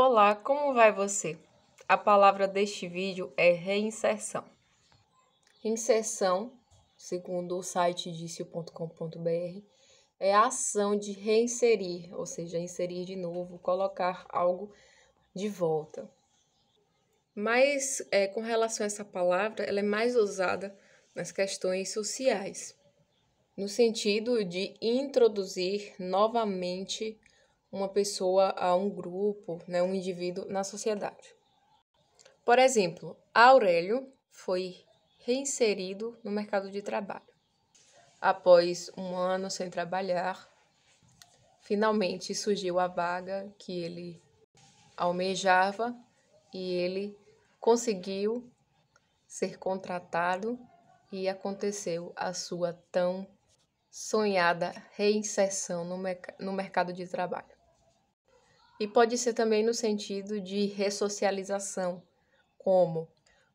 Olá, como vai você? A palavra deste vídeo é reinserção. Inserção, segundo o site dicio.com.br, é a ação de reinserir, ou seja, inserir de novo, colocar algo de volta. Mas é, com relação a essa palavra, ela é mais usada nas questões sociais, no sentido de introduzir novamente uma pessoa a um grupo, né, um indivíduo na sociedade. Por exemplo, Aurélio foi reinserido no mercado de trabalho. Após um ano sem trabalhar, finalmente surgiu a vaga que ele almejava e ele conseguiu ser contratado e aconteceu a sua tão sonhada reinserção no, merc no mercado de trabalho. E pode ser também no sentido de ressocialização, como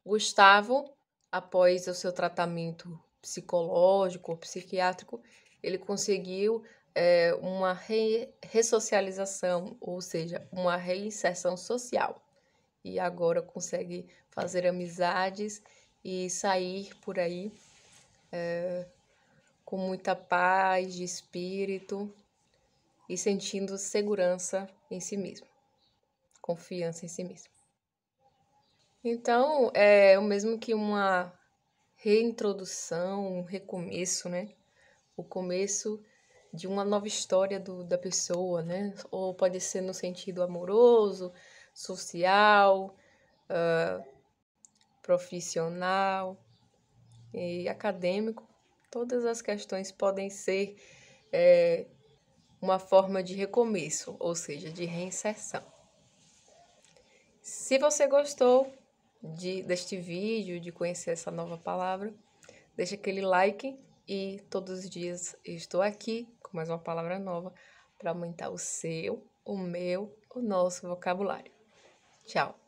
Gustavo, após o seu tratamento psicológico ou psiquiátrico, ele conseguiu é, uma re ressocialização, ou seja, uma reinserção social. E agora consegue fazer amizades e sair por aí é, com muita paz de espírito e sentindo segurança em si mesmo, confiança em si mesmo. Então, é o mesmo que uma reintrodução, um recomeço, né? O começo de uma nova história do, da pessoa, né? Ou pode ser no sentido amoroso, social, uh, profissional e acadêmico. Todas as questões podem ser é, uma forma de recomeço, ou seja, de reinserção. Se você gostou de, deste vídeo, de conhecer essa nova palavra, deixa aquele like e todos os dias estou aqui com mais uma palavra nova para aumentar o seu, o meu, o nosso vocabulário. Tchau!